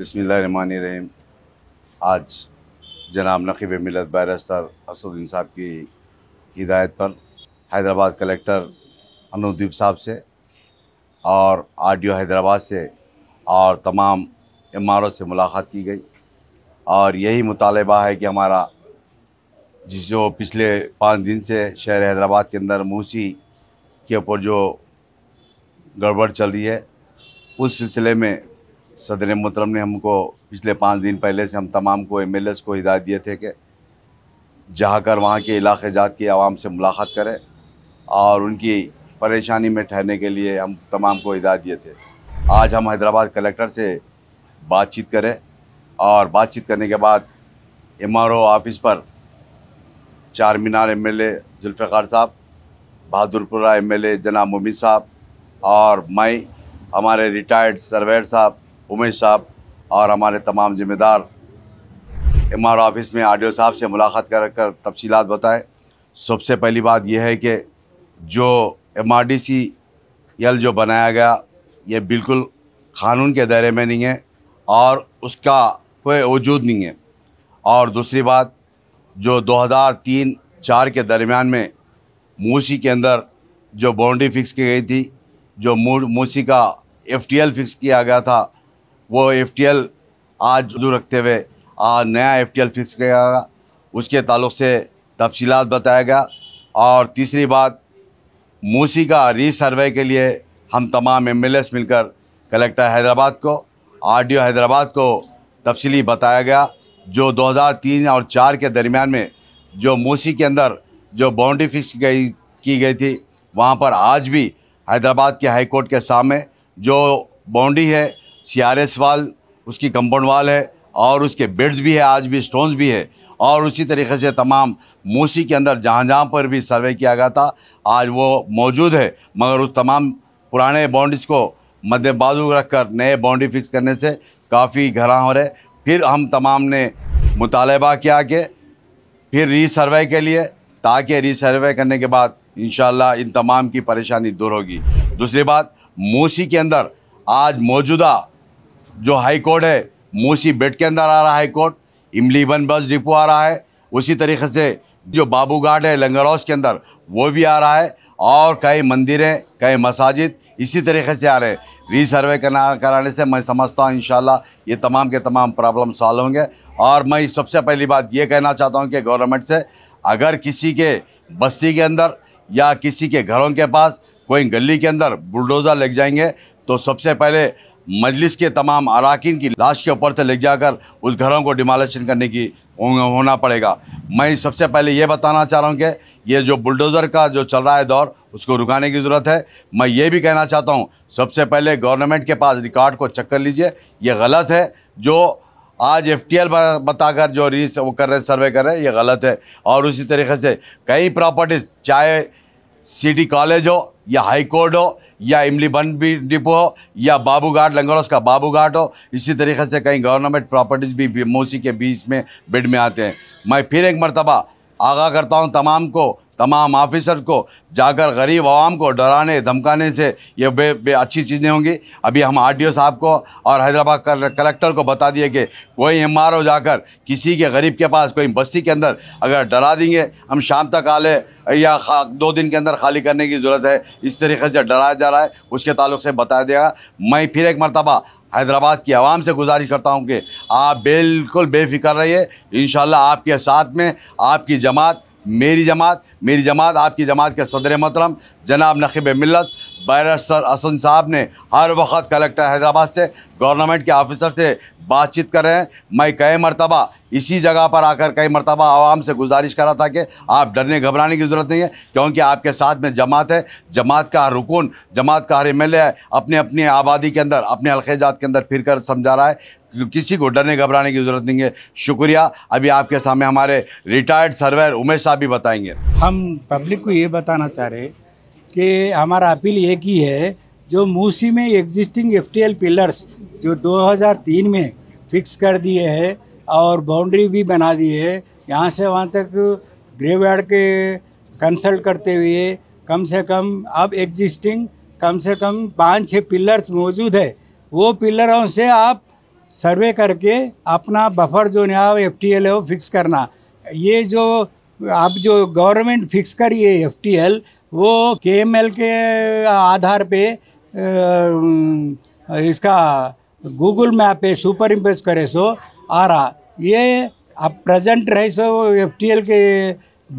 run रहीम आज जनाब नकीब मिलत बैरिस्टर असदुद्दीन साहब की हिदायत पर हैदराबाद कलेक्टर अनुदीप साहब से और आर हैदराबाद से और तमाम इमारों से मुलाकात की गई और यही मुतालबा है कि हमारा जिस जो पिछले पाँच दिन से शहर हैदराबाद के अंदर मूसी के ऊपर जो गड़बड़ चल रही है उस सिलसिले में सदर मुहतरम ने हमको पिछले पाँच दिन पहले से हम तमाम को एम एल को हिदायत दिए थे कि जाकर वहाँ के इलाके जात के आवाम से मुलाकात करें और उनकी परेशानी में ठहरने के लिए हम तमाम को हिदायत दिए थे आज हम हैदराबाद कलेक्टर से बातचीत करें और बातचीत करने के बाद एम ऑफिस पर चार मीनार एम एल जुल्फ़ार साहब बहादुरपुरा एम एल जनाब मुमिन साहब और मैं हमारे रिटायर्ड सर्वेयर साहब उमेश साहब और हमारे तमाम जिम्मेदार एम ऑफिस में आर साहब से मुलाकात कर कर तफसीत बताएँ सबसे पहली बात यह है कि जो M R D C L जो बनाया गया ये बिल्कुल कानून के दायरे में नहीं है और उसका कोई वजूद नहीं है और दूसरी बात जो 2003 चार के दरमियान में मूसी के अंदर जो बाउंड्री फिक्स की गई थी जो मूसी का एफ फिक्स किया गया था वो एफ आज जो रखते हुए आज नया एफ फिक्स किया गया उसके ताल्लुक से तफसीत बताया गया और तीसरी बात मूसी का री सर्वे के लिए हम तमाम एम मिलकर कलेक्टर हैदराबाद को आर हैदराबाद को तफसली बताया गया जो 2003 और 4 के दरमियान में जो मूसी के अंदर जो बाउंड्री फिक्स गई की गई थी वहाँ पर आज भी हैदराबाद के हाई कोर्ट के सामने जो बाउंड्री है सी आर एस वाल उसकी कंपाउंड वाल है और उसके बेड्स भी है आज भी स्टोन्स भी है और उसी तरीके से तमाम मूसी के अंदर जहाँ जहाँ पर भी सर्वे किया गया था आज वो मौजूद है मगर उस तमाम पुराने बाउंड्रीज को मध्य बाजू रख कर नए बाउंड्री फिक्स करने से काफ़ी घरा हो रहे फिर हम तमाम ने मुतालबा किया कि फिर री सर्वे के लिए ताकि री सर्वे करने के बाद इन इन तमाम की परेशानी दूर होगी दूसरी बात मूसी के अंदर आज मौजूदा जो हाई कोर्ट है मोसी बेट के अंदर आ रहा है हाई कोर्ट बन बस डिपो आ रहा है उसी तरीके से जो बाबू घाट है लंगर हाउस के अंदर वो भी आ रहा है और कई मंदिरें कई मसाजिद इसी तरीके से आ रहे हैं रीसर्वे करना कराने से मैं समझता हूँ इन ये तमाम के तमाम प्रॉब्लम सॉल्व होंगे और मैं सबसे पहली बात ये कहना चाहता हूँ कि गवर्नमेंट से अगर किसी के बस्ती के अंदर या किसी के घरों के पास कोई गली के अंदर बुलडोज़र लग जाएंगे तो सबसे पहले मजलिस के तमाम अरकान की लाश के ऊपर से ले जाकर उस घरों को डिमालेशन करने की होना पड़ेगा मैं सबसे पहले ये बताना चाह रहा हूँ कि ये जो बुलडोज़र का जो चल रहा है दौर उसको रुकाने की ज़रूरत है मैं ये भी कहना चाहता हूँ सबसे पहले गवर्नमेंट के पास रिकॉर्ड को चेक कर लीजिए ये गलत है जो आज एफ टी एल बताकर जो रीस वो कर रहे सर्वे कर रहे हैं ये गलत है और उसी तरीके से कई प्रॉपर्टीज़ चाहे सिटी कॉलेज हो या हाई कोर्ट हो या इमली बन भी डिपो हो या बाबू घाट लंगरोस का बाबू घाट हो इसी तरीके से कई गवर्नमेंट प्रॉपर्टीज़ भी मौसी के बीच में बिड में आते हैं मैं फिर एक मरतबा आगाह करता हूँ तमाम को तमाम ऑफिसर को जाकर गरीब आवाम को डराने धमकाने से ये बे, बे अच्छी चीज़ें होंगी अभी हम आर साहब को और हैदराबाद कलेक्टर को बता दिए कि कोई एम जाकर किसी के गरीब के पास कोई बस्ती के अंदर अगर डरा देंगे हम शाम तक आले या दो दिन के अंदर खाली करने की ज़रूरत है इस तरीके से डराया जा रहा है उसके ताल्लुक से बताया जाएगा मैं फिर एक मरतबा हैदराबाद की आवाम से गुजारिश करता हूँ कि आप बिल्कुल बेफिक्र रहिए इन आपके साथ में आपकी जमात मेरी जमात मेरी जमात आपकी जमात के सदर मतरम जनाब नख़ब मिलत बैरसर असन साहब ने हर वक्त कलेक्टर हैदराबाद से गवर्नमेंट के ऑफिसर से बातचीत कर रहे हैं मैं कई मरतबा इसी जगह पर आकर कई मरतबा आवाम से गुजारिश कर रहा था कि आप डरने घबराने की ज़रूरत नहीं है क्योंकि आपके साथ में जमात है जमात का हर रुकन जमात का हर एम है अपने अपनी आबादी के अंदर अपने हल्केजात के अंदर फिर कर समझा रहा है किसी को डरने घबराने की ज़रूरत नहीं है शुक्रिया अभी आपके सामने हमारे रिटायर्ड सर्वेर उमेश साहब भी बताएंगे हम पब्लिक को ये बताना चाह रहे कि हमारा अपील एक ही है जो मूसी में एग्जिस्टिंग एफ पिलर्स जो 2003 में फिक्स कर दिए है और बाउंड्री भी बना दी है यहाँ से वहाँ तक ग्रेव के कंसल्ट करते हुए कम से कम अब एग्जिस्टिंग कम से कम पाँच छः पिलर्स मौजूद है वो पिलरों से आप सर्वे करके अपना बफर जो या एफ टी एल है वो फिक्स करना ये जो आप जो गवर्नमेंट फिक्स करिए एफ टी एल वो के एम एल के आधार पे इसका गूगल मैप पे सुपर इम्पेस करे सो आ रहा ये अब प्रेजेंट रहे सो एफ टी एल के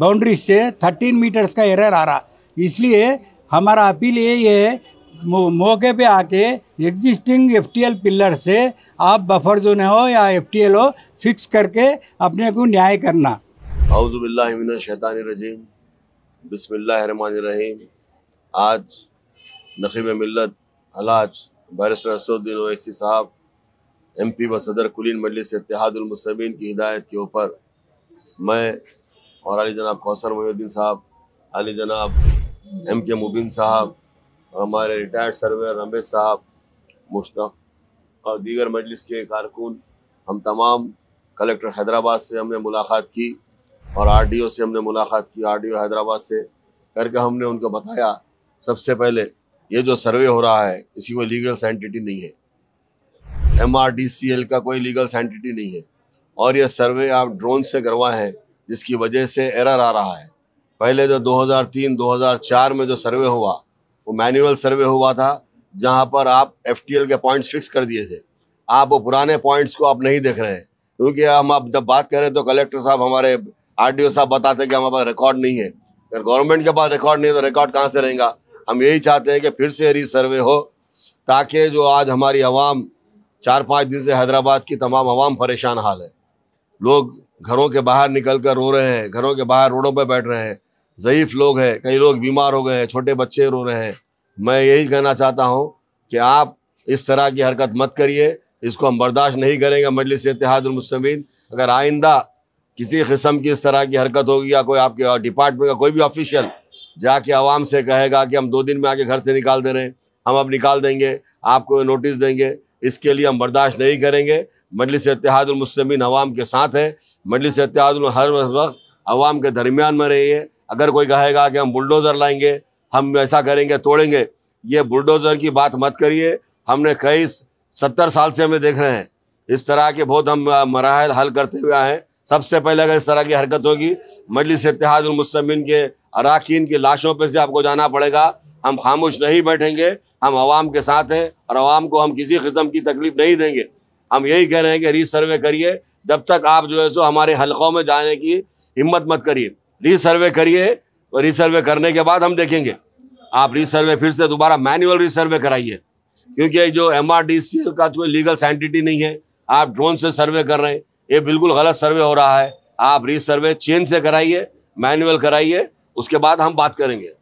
बाउंड्री से थर्टीन मीटर्स का एरर आ रहा इसलिए हमारा अपील ये है मौके पे आके existing F T L pillar से आप बफर जोन हो या एफ टी एल हो फिक्स करके अपने को न्याय करना शैतान रजीम बसमीम आज नकीब मिलत हलाज बैरिस्टर असदुद्दीन ओवैसी साहब एम पी व सदर कुलीन मजलिस इतिहादुलमसलमिन की हिदायत के ऊपर मैं और अली जनाब कौसर मोहद्दीन साहब अली जनाब एम के मुबिन साहब और हमारे रिटायर्ड सर्वे रमेश साहब मुश्ताक और दीगर मजलिस के कारकुन हम तमाम कलेक्टर हैदराबाद से हमने मुलाकात की और आर से हमने मुलाकात की आर हैदराबाद से करके हमने उनको बताया सबसे पहले ये जो सर्वे हो रहा है इसकी कोई लीगल सैंटिटी नहीं है एम का कोई लीगल सैंटिटी नहीं है और यह सर्वे आप ड्रोन से करवाए हैं जिसकी वजह से एरर आ रहा है पहले जो 2003-2004 में जो सर्वे हुआ वो मैनुअल सर्वे हुआ था जहां पर आप एफ के पॉइंट्स फिक्स कर दिए थे आप वो पुराने पॉइंट्स को आप नहीं देख रहे हैं क्योंकि हम आप जब बात करें तो कलेक्टर साहब हमारे आर साहब बताते हैं कि हमारे पास रिकॉर्ड नहीं है अगर गवर्नमेंट के पास रिकॉर्ड नहीं है तो रिकॉर्ड कहाँ से रहेगा हम यही चाहते हैं कि फिर से री सर्वे हो ताकि जो आज हमारी आवाम चार पाँच दिन से हैदराबाद की तमाम आवाम परेशान हाल है लोग घरों के बाहर निकल कर रो रहे हैं घरों के बाहर रोडों पर बैठ रहे हैं ज़यीफ़ लोग हैं कई लोग बीमार हो गए हैं छोटे बच्चे रो रहे हैं मैं यही कहना चाहता हूँ कि आप इस तरह की हरकत मत करिए इसको हम बर्दाश्त नहीं करेंगे मजलिस इतिहादमसमिन अगर आइंदा किसी किस्म की इस तरह की हरकत होगी या कोई आपके डिपार्टमेंट का कोई भी ऑफिशियल जाके आवाम से कहेगा कि हम दो दिन में आके घर से निकाल दे रहे हैं हम अब निकाल देंगे आपको नोटिस देंगे इसके लिए हम बर्दाश्त नहीं करेंगे मजलिस इतिहादमसलमिन आवाम के साथ है मजलिस इतिहाद हर वक्त अवाम के दरमियान में रही है अगर कोई कहेगा कि हम बुलडोज़र लाएंगे हम ऐसा करेंगे तोड़ेंगे ये बुलडोज़र की बात मत करिए हमने कई सत्तर साल से हमें देख रहे हैं इस तरह के बहुत हम मराहल हल करते हुए आए हैं सबसे पहले अगर इस तरह की हरकत होगी मजलिस इतिहादमसमिन के अरकान की लाशों पर से आपको जाना पड़ेगा हम खामोश नहीं बैठेंगे हम आवाम के साथ हैं और आवाम को हम किसी किस्म की तकलीफ नहीं देंगे हम यही कह रहे हैं कि री सर्वे करिए जब तक आप जो है सो हमारे हलकों में जाने की हिम्मत मत करिए री सर्वे करिए और री सर्वे करने के बाद हम देखेंगे आप री सर्वे फिर से दोबारा मैनुअल री सर्वे कराइए क्योंकि जो एम का जो लीगल साइंटिटी नहीं है आप ड्रोन से सर्वे कर रहे हैं ये बिल्कुल गलत सर्वे हो रहा है आप रिसर्वे चेन से कराइए मैनुअल कराइए उसके बाद हम बात करेंगे